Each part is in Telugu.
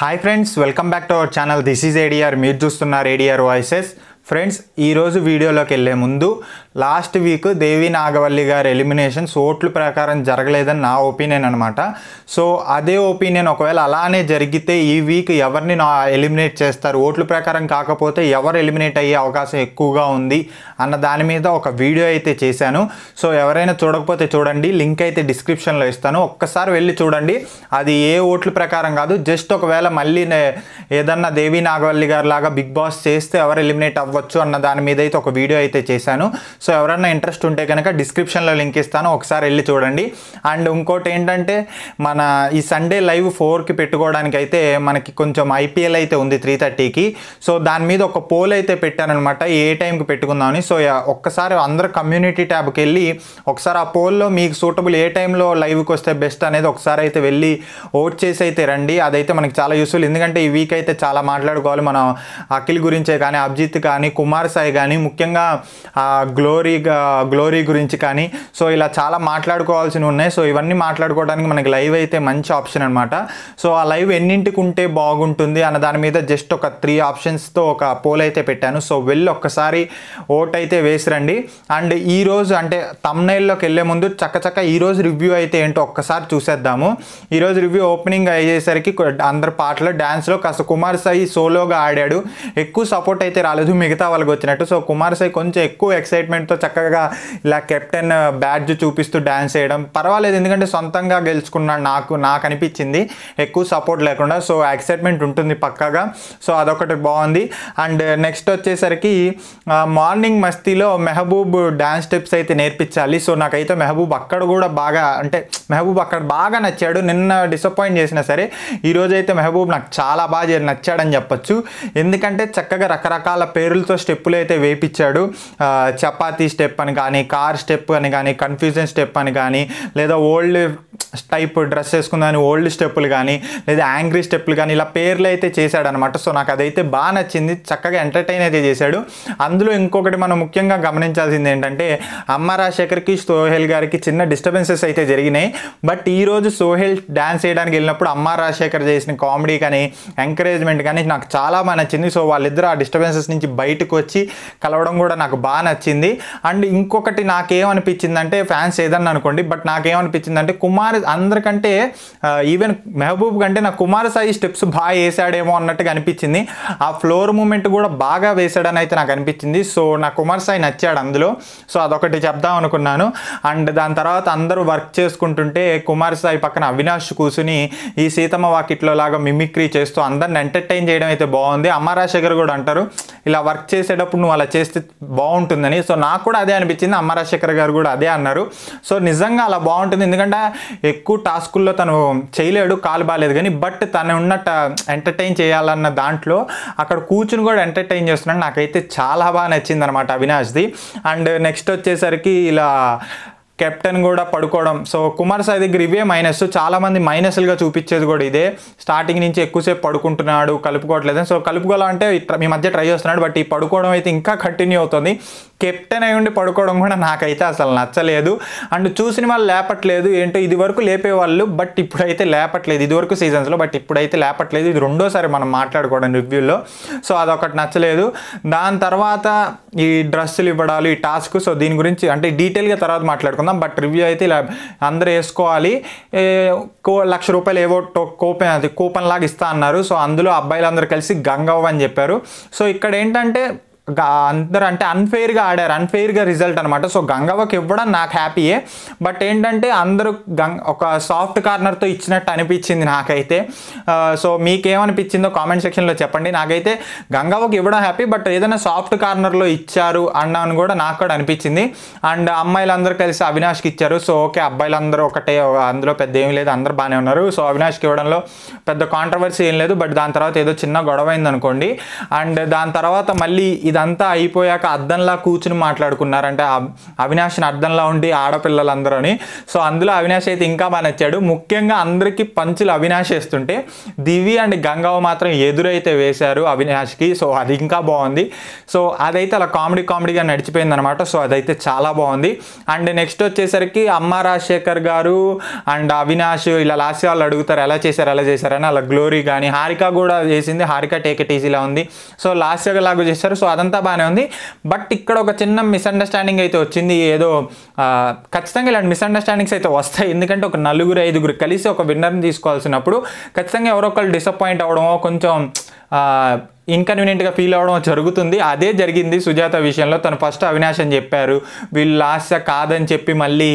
hi friends welcome back to our channel this is ADR మీరు చూస్తున్నారు ఏడిఆర్ వాయిసెస్ ఫ్రెండ్స్ ఈరోజు వీడియోలోకి వెళ్ళే ముందు లాస్ట్ వీక్ దేవి నాగవల్లి గారి ఎలిమినేషన్స్ ఓట్ల ప్రకారం జరగలేదని నా ఒపీనియన్ అనమాట సో అదే ఒపీనియన్ ఒకవేళ అలానే జరిగితే ఈ వీక్ ఎవరిని నా ఎలిమినేట్ చేస్తారు ఓట్ల ప్రకారం కాకపోతే ఎవరు ఎలిమినేట్ అయ్యే అవకాశం ఎక్కువగా ఉంది అన్న దాని మీద ఒక వీడియో అయితే చేశాను సో ఎవరైనా చూడకపోతే చూడండి లింక్ అయితే డిస్క్రిప్షన్లో ఇస్తాను ఒక్కసారి వెళ్ళి చూడండి అది ఏ ఓట్ల ప్రకారం కాదు జస్ట్ ఒకవేళ మళ్ళీ ఏదన్నా దేవి నాగవల్లి గారి లాగా బిగ్ బాస్ చేస్తే ఎవరు ఎలిమినేట్ అవ్వ అవ్వచ్చు అన్న దాని మీద అయితే ఒక వీడియో అయితే చేశాను సో ఎవరన్నా ఇంట్రెస్ట్ ఉంటే కనుక డిస్క్రిప్షన్లో లింక్ ఇస్తాను ఒకసారి వెళ్ళి చూడండి అండ్ ఇంకోటి ఏంటంటే మన ఈ సండే లైవ్ ఫోర్కి పెట్టుకోవడానికి అయితే మనకి కొంచెం ఐపీఎల్ అయితే ఉంది త్రీ థర్టీకి సో దాని మీద ఒక పోల్ అయితే పెట్టానమాట ఏ టైంకి పెట్టుకుందామని సో ఒక్కసారి అందరు కమ్యూనిటీ ట్యాబ్కి వెళ్ళి ఒకసారి ఆ పోల్లో మీకు సూటబుల్ ఏ టైంలో లైవ్కి వస్తే బెస్ట్ అనేది ఒకసారి అయితే వెళ్ళి ఓట్ చేసి అయితే రండి అదైతే మనకి చాలా యూస్ఫుల్ ఎందుకంటే ఈ వీక్ అయితే చాలా మాట్లాడుకోవాలి మనం అఖిల్ గురించే కానీ అభిజిత్ కానీ కానీ కుమార్ సాయి కానీ ముఖ్యంగా గ్లోరీ గ్లోరీ గురించి కానీ సో ఇలా చాలా మాట్లాడుకోవాల్సిన ఉన్నాయి సో ఇవన్నీ మాట్లాడుకోవడానికి మనకి లైవ్ అయితే మంచి ఆప్షన్ అనమాట సో ఆ లైవ్ ఎన్నింటికి ఉంటే బాగుంటుంది అన్న దాని మీద జస్ట్ ఒక త్రీ ఆప్షన్స్తో ఒక పోల్ అయితే పెట్టాను సో వెళ్ళి ఒక్కసారి ఓట్ అయితే వేసిరండి అండ్ ఈరోజు అంటే తమ్నైల్లోకి వెళ్ళే ముందు చక్కచక్క ఈరోజు రివ్యూ అయితే ఏంటో ఒక్కసారి చూసేద్దాము ఈరోజు రివ్యూ ఓపెనింగ్ అయ్యేసరికి అందరి పాటలు డ్యాన్స్లో కాస్త కుమార్ సాయి సోలోగా ఆడాడు ఎక్కువ సపోర్ట్ అయితే రాలేదు మిగతా మిగతా వాళ్ళకి వచ్చినట్టు సో కుమార్ సై కొంచెం ఎక్కువ ఎక్సైట్మెంట్తో చక్కగా ఇలా కెప్టెన్ బ్యాడ్జ్ చూపిస్తూ డ్యాన్స్ చేయడం పర్వాలేదు ఎందుకంటే సొంతంగా గెలుచుకున్నాడు నాకు నాకు అనిపించింది ఎక్కువ సపోర్ట్ లేకుండా సో ఎక్సైట్మెంట్ ఉంటుంది పక్కాగా సో అదొకటి బాగుంది అండ్ నెక్స్ట్ వచ్చేసరికి మార్నింగ్ మస్తీలో మెహబూబ్ డ్యాన్స్ స్టెప్స్ అయితే నేర్పించాలి సో నాకైతే మెహబూబ్ అక్కడ కూడా బాగా అంటే మెహబూబ్ అక్కడ బాగా నచ్చాడు నిన్న డిసప్పాయింట్ చేసినా సరే ఈరోజు అయితే మెహబూబ్ నాకు చాలా బాగా నచ్చాడని చెప్పొచ్చు ఎందుకంటే చక్కగా రకరకాల పేర్లు పేర్లతో స్టెప్పులు అయితే వేపించాడు చపాతీ స్టెప్ అని కానీ కార్ స్టెప్ అని కానీ కన్ఫ్యూజన్ స్టెప్ అని కానీ లేదా ఓల్డ్ టైప్ డ్రెస్ వేసుకుందని ఓల్డ్ స్టెప్పులు కానీ లేదా యాంగ్రీ స్టెప్పులు కానీ ఇలా పేర్లు అయితే చేశాడనమాట సో నాకు అదైతే బాగా నచ్చింది చక్కగా ఎంటర్టైన్ అయితే చేశాడు అందులో ఇంకొకటి మనం ముఖ్యంగా గమనించాల్సింది ఏంటంటే అమ్మ రాజశేఖర్కి సోహెల్ గారికి చిన్న డిస్టర్బెన్సెస్ అయితే జరిగినాయి బట్ ఈరోజు సోహెల్ డ్యాన్స్ చేయడానికి వెళ్ళినప్పుడు అమ్మ రాజశేఖర్ చేసిన కామెడీ కానీ ఎంకరేజ్మెంట్ కానీ నాకు చాలా బాగా నచ్చింది సో వాళ్ళిద్దరు ఆ డిస్టర్బెన్సెస్ నుంచి బయట బయటకు వచ్చి కలవడం కూడా నాకు బాగా నచ్చింది అండ్ ఇంకొకటి అంటే ఫ్యాన్స్ ఏదన్నా అనుకోండి బట్ అంటే కుమార్ అందరికంటే ఈవెన్ మెహబూబ్ కంటే నా కుమార్ సాయి స్టెప్స్ బాగా వేసాడేమో అన్నట్టుగా అనిపించింది ఆ ఫ్లోర్ మూమెంట్ కూడా బాగా వేసాడని అయితే నాకు అనిపించింది సో నా కుమార్ సాయి నచ్చాడు అందులో సో అదొకటి చెప్దాం అనుకున్నాను అండ్ దాని తర్వాత అందరూ వర్క్ చేసుకుంటుంటే కుమార్ సాయి పక్కన అవినాష్ కూర్చుని ఈ సీతమ్మ వాకిట్లో లాగా మిమిక్రీ చేస్తూ అందరిని ఎంటర్టైన్ చేయడం అయితే బాగుంది అమ్మారాశేఖర్ కూడా అంటారు ఇలా వర్క్ వర్క్ చేసేటప్పుడు నువ్వు అలా చేస్తే బాగుంటుందని సో నాకు కూడా అదే అనిపించింది అమ్మ రాజశేఖర్ గారు కూడా అదే అన్నారు సో నిజంగా అలా బాగుంటుంది ఎందుకంటే ఎక్కువ టాస్కుల్లో తను చేయలేడు కాలు బాగాలేదు కానీ బట్ తను ఉన్నట్టు ఎంటర్టైన్ చేయాలన్న దాంట్లో అక్కడ కూర్చుని కూడా ఎంటర్టైన్ చేస్తున్నాడు నాకైతే చాలా బాగా నచ్చింది అనమాట అవినాష్ది అండ్ నెక్స్ట్ వచ్చేసరికి ఇలా కెప్టెన్ కూడా పడుకోవడం సో కుమార్ సాయి దగ్గర ఇవే మైనస్ చాలా మంది మైనస్లుగా చూపించేది కూడా ఇదే స్టార్టింగ్ నుంచి ఎక్కువసేపు పడుకుంటున్నాడు కలుపుకోవట్లేదు సో కలుపుకోవాలంటే మీ మధ్య ట్రై చేస్తున్నాడు బట్ ఈ పడుకోవడం అయితే ఇంకా కంటిన్యూ అవుతుంది కెప్టెన్ అయి ఉండి పడుకోవడం కూడా నాకైతే అసలు నచ్చలేదు అండ్ చూసిన వాళ్ళు లేపట్లేదు ఏంటో ఇది వరకు లేపేవాళ్ళు బట్ ఇప్పుడైతే లేపట్లేదు ఇది వరకు సీజన్స్లో బట్ ఇప్పుడైతే లేపట్లేదు ఇది రెండోసారి మనం మాట్లాడుకోవడం రివ్యూలో సో అదొకటి నచ్చలేదు దాని తర్వాత ఈ డ్రెస్సులు ఇవ్వడాలు ఈ టాస్క్ సో దీని గురించి అంటే డీటెయిల్గా తర్వాత మాట్లాడుకుందాం బట్ రివ్యూ అయితే ఇలా అందరూ వేసుకోవాలి లక్ష రూపాయలు ఏవో కూపన్ అది కూపన్ లాగా ఇస్తా అన్నారు సో అందులో అబ్బాయిలందరూ కలిసి గంగవ్వ అని చెప్పారు సో ఇక్కడ ఏంటంటే అందరు అంటే అన్ఫెయిర్గా ఆడారు అన్ఫెయిర్గా రిజల్ట్ అనమాట సో గంగవ్వకి ఇవ్వడం నాకు హ్యాపీయే బట్ ఏంటంటే అందరూ గంగ ఒక సాఫ్ట్ కార్నర్తో ఇచ్చినట్టు అనిపించింది నాకైతే సో మీకేమనిపించిందో కామెంట్ సెక్షన్లో చెప్పండి నాకైతే గంగవ్వకి ఇవ్వడం హ్యాపీ బట్ ఏదైనా సాఫ్ట్ కార్నర్లో ఇచ్చారు అన్నాను కూడా నాకు కూడా అనిపించింది అండ్ అమ్మాయిలందరూ కలిసి అవినాష్కి ఇచ్చారు సో ఓకే అబ్బాయిలందరూ ఒకటే అందులో పెద్ద ఏం లేదు అందరూ బాగానే ఉన్నారు సో అవినాష్కి ఇవ్వడంలో పెద్ద కాంట్రవర్సీ ఏం లేదు బట్ దాని తర్వాత ఏదో చిన్న గొడవ అయింది అనుకోండి అండ్ దాని తర్వాత మళ్ళీ ఇది ఇదంతా అయిపోయాక అద్దంలా కూర్చుని మాట్లాడుకున్నారంటే అవినాష్ని అద్దంలా ఉండి అని సో అందులో అవినాష్ అయితే ఇంకా బాగా నచ్చాడు ముఖ్యంగా అందరికీ పంచులు అవినాష్ వేస్తుంటే దివి అండ్ గంగవ మాత్రం ఎదురైతే వేశారు అవినాష్కి సో అది ఇంకా బాగుంది సో అదైతే అలా కామెడీ కామెడీగా నడిచిపోయింది అనమాట సో అదైతే చాలా బాగుంది అండ్ నెక్స్ట్ వచ్చేసరికి అమ్మ రాజశేఖర్ గారు అండ్ అవినాష్ ఇలా లాస్ట్ వాళ్ళు అడుగుతారు ఎలా చేశారు ఎలా చేశారని అలా గ్లోరీ కానీ హారిక కూడా చేసింది హారిక టేక్ ఇట్ ఈజీలా ఉంది సో లాస్ట్ లాగా చేశారు సో అదంతా అదంతా బాగానే ఉంది బట్ ఇక్కడ ఒక చిన్న మిస్అండర్స్టాండింగ్ అయితే వచ్చింది ఏదో ఖచ్చితంగా ఇలాంటి మిస్అండర్స్టాండింగ్స్ అయితే వస్తాయి ఎందుకంటే ఒక నలుగురు ఐదుగురు కలిసి ఒక విన్నర్ని తీసుకోవాల్సినప్పుడు ఖచ్చితంగా ఎవరో ఒకళ్ళు డిసప్పాయింట్ అవడమో కొంచెం ఇన్కన్వీనియంట్గా ఫీల్ అవ్వడం జరుగుతుంది అదే జరిగింది సుజాత విషయంలో తను ఫస్ట్ అవినాష్ అని చెప్పారు వీళ్ళు లాస్ట్ కాదని చెప్పి మళ్ళీ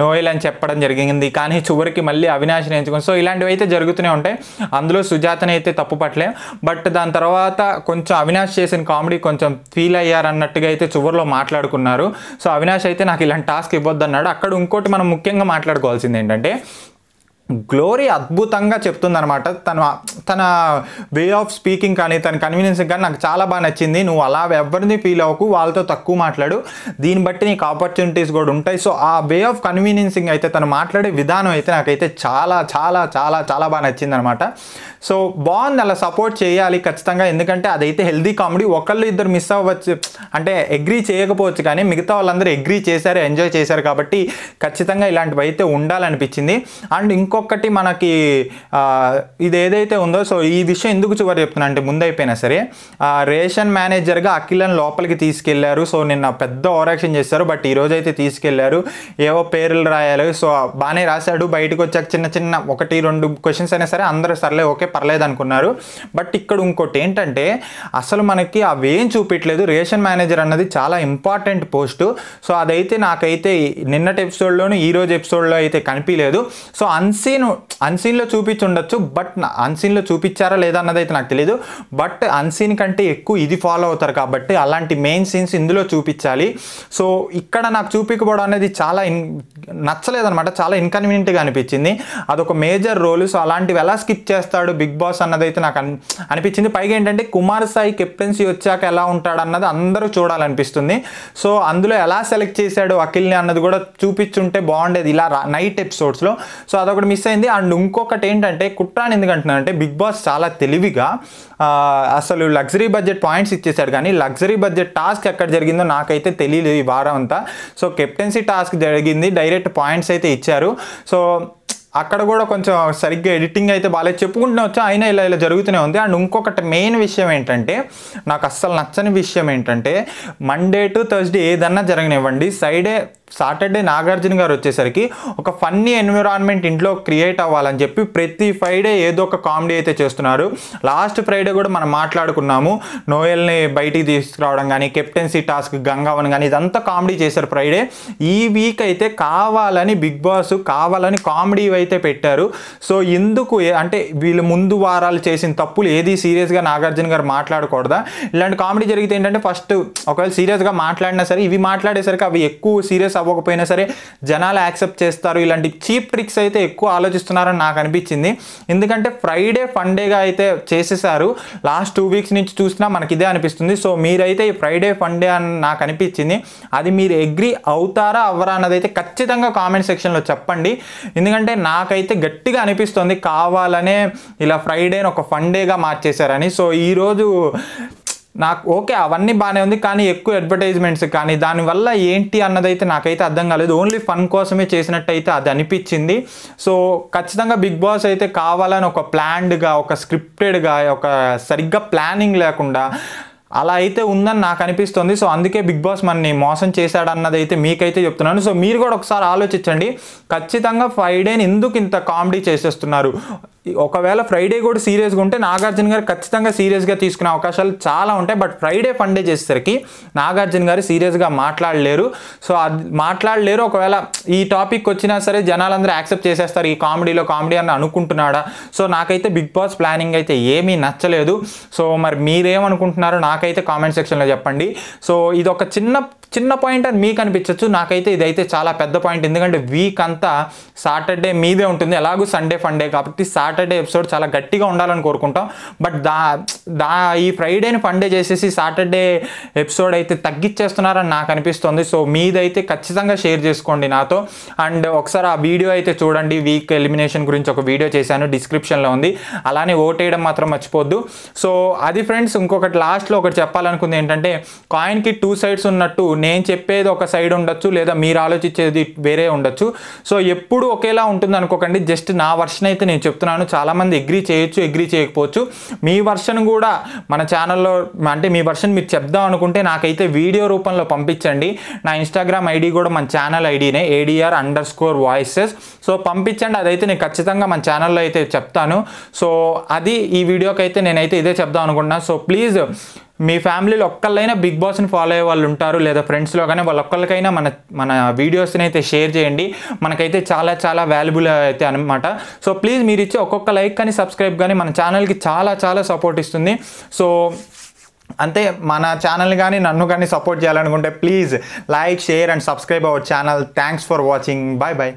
నోయల్ అని చెప్పడం జరిగింది కానీ చివరికి మళ్ళీ అవినాష్ని ఎంచుకుని సో ఇలాంటివి అయితే జరుగుతూనే ఉంటాయి అందులో సుజాతని అయితే తప్పు పట్టలేం బట్ దాని తర్వాత కొంచెం అవినాష్ చేసిన కామెడీ కొంచెం ఫీల్ అయ్యారన్నట్టుగా అయితే చివరిలో మాట్లాడుకున్నారు సో అవినాష్ అయితే నాకు ఇలాంటి టాస్క్ ఇవ్వద్దు అన్నాడు అక్కడ ఇంకోటి మనం ముఖ్యంగా మాట్లాడుకోవాల్సింది ఏంటంటే గ్లోరీ అద్భుతంగా చెప్తుందనమాట తన తన వే ఆఫ్ స్పీకింగ్ కానీ తన కన్వీనియన్స్ కానీ నాకు చాలా బాగా నచ్చింది నువ్వు అలా ఎవరిని ఫీల్ అవ్వకు వాళ్ళతో తక్కువ మాట్లాడు దీన్ని బట్టి నీకు ఆపర్చునిటీస్ కూడా ఉంటాయి సో ఆ వే ఆఫ్ కన్వీనియన్సింగ్ అయితే తను మాట్లాడే విధానం అయితే నాకైతే చాలా చాలా చాలా చాలా బాగా నచ్చిందనమాట సో బాగుంది అలా సపోర్ట్ చేయాలి ఖచ్చితంగా ఎందుకంటే అదైతే హెల్దీ కామెడీ ఒకళ్ళు ఇద్దరు మిస్ అవ్వచ్చు అంటే అగ్రీ చేయకపోవచ్చు కానీ మిగతా వాళ్ళందరూ అగ్రీ చేశారు ఎంజాయ్ చేశారు కాబట్టి ఖచ్చితంగా ఇలాంటివి అయితే ఉండాలనిపించింది అండ్ ఇంకొకటి మనకి ఇది ఏదైతే ఉందో సో ఈ విషయం ఎందుకు చివరి చెప్తున్నా అంటే ముందైపోయినా సరే రేషన్ మేనేజర్గా అఖిలను లోపలికి తీసుకెళ్లారు సో నిన్న పెద్ద ఓరాక్షన్ చేశారు బట్ ఈరోజు అయితే తీసుకెళ్లారు ఏవో పేర్లు రాయాలి సో బాగానే రాశాడు బయటకు వచ్చాక చిన్న చిన్న ఒకటి రెండు క్వశ్చన్స్ అయినా సరే అందరూ సర్లే ఓకే పర్లేదు అనుకున్నారు బట్ ఇక్కడ ఇంకోటి ఏంటంటే అసలు మనకి అవేం చూపించలేదు రేషన్ మేనేజర్ అన్నది చాలా ఇంపార్టెంట్ పోస్టు సో అదైతే నాకైతే నిన్నటి ఎపిసోడ్లోను ఈరోజు ఎపిసోడ్లో అయితే కనిపించలేదు సో అన్సీన్ అన్సీన్లో చూపించి ఉండొచ్చు బట్ అన్సీన్లో చూపించారా లేదా అన్నది అయితే నాకు తెలియదు బట్ అన్సీన్ కంటే ఎక్కువ ఇది ఫాలో అవుతారు కాబట్టి అలాంటి మెయిన్ సీన్స్ ఇందులో చూపించాలి సో ఇక్కడ నాకు చూపించకపోవడం అనేది చాలా ఇన్ నచ్చలేదనమాట చాలా ఇన్కన్వీనియంట్గా అనిపించింది అదొక మేజర్ రోల్ సో అలాంటివి ఎలా స్కిప్ చేస్తాడు బిగ్ బాస్ అన్నదైతే నాకు అనిపించింది పైగా ఏంటంటే కుమార్ సాయి కెప్టెన్సీ వచ్చాక ఎలా ఉంటాడు అన్నది అందరూ చూడాలనిపిస్తుంది సో అందులో ఎలా సెలెక్ట్ చేశాడు అఖిల్ని అన్నది కూడా చూపించుంటే బాగుండేది ఇలా నైట్ ఎపిసోడ్స్లో సో అదొకటి మిస్ అయింది అండ్ ఇంకొకటి ఏంటంటే కుట్రాని ఎందుకంటున్నానంటే బిగ్ బాస్ చాలా తెలివిగా అసలు లగ్జరీ బడ్జెట్ పాయింట్స్ ఇచ్చేసాడు కానీ లగ్జరీ బడ్జెట్ టాస్క్ ఎక్కడ జరిగిందో నాకైతే తెలియలేదు ఈ వారం అంతా సో కెప్టెన్సీ టాస్క్ జరిగింది డైరెక్ట్ పాయింట్స్ అయితే ఇచ్చారు సో అక్కడ కూడా కొంచెం సరిగ్గా ఎడిటింగ్ అయితే బాగాలేదు చెప్పుకుంటూనే వచ్చా అయినా ఇలా ఇలా జరుగుతూనే ఉంది అండ్ ఇంకొకటి మెయిన్ విషయం ఏంటంటే నాకు అస్సలు నచ్చని విషయం ఏంటంటే మండే టు థర్స్డే ఏదన్నా జరగనివ్వండి సైడే సాటర్డే నాగార్జున గారు వచ్చేసరికి ఒక ఫన్నీ ఎన్విరాన్మెంట్ ఇంట్లో క్రియేట్ అవ్వాలని చెప్పి ప్రతి ఫ్రైడే ఏదో ఒక కామెడీ అయితే చేస్తున్నారు లాస్ట్ ఫ్రైడే కూడా మనం మాట్లాడుకున్నాము నోయల్ని బయటికి తీసుకురావడం కానీ కెప్టెన్సీ టాస్క్ గంగావన్ కానీ ఇదంతా కామెడీ చేశారు ఫ్రైడే ఈ వీక్ అయితే కావాలని బిగ్ బాస్ కావాలని కామెడీ అయితే పెట్టారు సో ఎందుకు అంటే వీళ్ళు ముందు వారాలు చేసిన తప్పులు ఏది సీరియస్గా నాగార్జున గారు మాట్లాడకూడదా ఇలాంటి కామెడీ జరిగితే ఏంటంటే ఫస్ట్ ఒకవేళ సీరియస్గా మాట్లాడినా సరే ఇవి మాట్లాడేసరికి అవి ఎక్కువ సీరియస్ అవ్వకపోయినా సరే జనాలు యాక్సెప్ట్ చేస్తారు ఇలాంటి చీప్ ట్రిక్స్ అయితే ఎక్కువ ఆలోచిస్తున్నారని నాకు అనిపించింది ఎందుకంటే ఫ్రైడే ఫండేగా అయితే చేసేసారు లాస్ట్ టూ వీక్స్ నుంచి చూసినా మనకి ఇదే అనిపిస్తుంది సో మీరైతే ఈ ఫ్రైడే ఫండే అని నాకు అనిపించింది అది మీరు అగ్రి అవుతారా అవ్వరా అన్నది అయితే ఖచ్చితంగా కామెంట్ సెక్షన్లో చెప్పండి ఎందుకంటే నాకైతే గట్టిగా అనిపిస్తుంది కావాలనే ఇలా ఫ్రైడేని ఒక ఫండేగా మార్చేశారని సో ఈరోజు నాకు ఓకే అవన్నీ బాగానే ఉంది కానీ ఎక్కువ అడ్వర్టైజ్మెంట్స్ కానీ దానివల్ల ఏంటి అన్నదైతే నాకైతే అర్థం కాలేదు ఓన్లీ ఫన్ కోసమే చేసినట్టయితే అది అనిపించింది సో ఖచ్చితంగా బిగ్ బాస్ అయితే కావాలని ఒక ప్లాన్డ్గా ఒక స్క్రిప్టెడ్గా ఒక సరిగ్గా ప్లానింగ్ లేకుండా అలా అయితే ఉందని నాకు అనిపిస్తుంది సో అందుకే బిగ్ బాస్ మనని మోసం చేశాడన్నది అయితే మీకైతే చెప్తున్నాను సో మీరు కూడా ఒకసారి ఆలోచించండి ఖచ్చితంగా ఫైవ్ డేని ఎందుకు ఇంత కామెడీ చేసేస్తున్నారు ఒకవేళ ఫ్రైడే కూడా సీరియస్గా ఉంటే నాగార్జున గారు ఖచ్చితంగా సీరియస్గా తీసుకునే అవకాశాలు చాలా ఉంటాయి బట్ ఫ్రైడే ఫండే చేసేసరికి నాగార్జున గారు సీరియస్గా మాట్లాడలేరు సో అది మాట్లాడలేరు ఒకవేళ ఈ టాపిక్ వచ్చినా సరే జనాలందరూ యాక్సెప్ట్ చేసేస్తారు ఈ కామెడీలో కామెడీ అని అనుకుంటున్నాడా సో నాకైతే బిగ్ బాస్ ప్లానింగ్ అయితే ఏమీ నచ్చలేదు సో మరి మీరేమనుకుంటున్నారో నాకైతే కామెంట్ సెక్షన్లో చెప్పండి సో ఇది ఒక చిన్న చిన్న పాయింట్ అని మీకు అనిపించవచ్చు నాకైతే ఇదైతే చాలా పెద్ద పాయింట్ ఎందుకంటే వీక్ అంతా సాటర్డే మీదే ఉంటుంది ఎలాగూ సండే ఫండే కాబట్టి సాటర్డే సాటర్డే ఎపిసోడ్ చాలా గట్టిగా ఉండాలని కోరుకుంటాం బట్ దా దా ఈ ఫ్రైడేని ఫండే చేసేసి సాటర్డే ఎపిసోడ్ అయితే తగ్గించేస్తున్నారని నాకు అనిపిస్తుంది సో మీదైతే ఖచ్చితంగా షేర్ చేసుకోండి నాతో అండ్ ఒకసారి ఆ వీడియో అయితే చూడండి వీక్ ఎలిమినేషన్ గురించి ఒక వీడియో చేశాను డిస్క్రిప్షన్లో ఉంది అలానే ఓటేయడం మాత్రం మర్చిపోద్దు సో అది ఫ్రెండ్స్ ఇంకొకటి లాస్ట్లో ఒకటి చెప్పాలనుకుంది ఏంటంటే కాయిన్కి టూ సైడ్స్ ఉన్నట్టు నేను చెప్పేది ఒక సైడ్ ఉండొచ్చు లేదా మీరు ఆలోచించేది వేరే ఉండొచ్చు సో ఎప్పుడు ఒకేలా ఉంటుంది అనుకోకండి జస్ట్ నా వర్షన్ అయితే నేను చెప్తున్నాను గాను చాలామంది అగ్రీ చేయొచ్చు అగ్రీ చేయకపోవచ్చు మీ వర్షన్ కూడా మన ఛానల్లో అంటే మీ వర్షన్ మీరు చెప్దాం అనుకుంటే నాకైతే వీడియో రూపంలో పంపించండి నా ఇన్స్టాగ్రామ్ ఐడి కూడా మన ఛానల్ ఐడినే ADR underscore voices so పంపించండి అదైతే నేను ఖచ్చితంగా మన ఛానల్లో అయితే చెప్తాను సో అది ఈ వీడియోకి అయితే నేనైతే ఇదే చెప్దాం అనుకుంటున్నాను సో ప్లీజ్ మీ ఫ్యామిలీలో ఒక్కళ్ళైనా బిగ్ బాస్ని ఫాలో అయ్యే వాళ్ళు ఉంటారు లేదా ఫ్రెండ్స్లో కానీ వాళ్ళు ఒక్కళ్ళకైనా మన మన వీడియోస్ని అయితే షేర్ చేయండి మనకైతే చాలా చాలా వాల్యుబుల్ అయితే అనమాట సో ప్లీజ్ మీరు ఇచ్చే ఒక్కొక్క లైక్ కానీ సబ్స్క్రైబ్ కానీ మన ఛానల్కి చాలా చాలా సపోర్ట్ ఇస్తుంది సో అంతే మన ఛానల్ కానీ నన్ను కానీ సపోర్ట్ చేయాలనుకుంటే please like share and subscribe our channel thanks for watching bye bye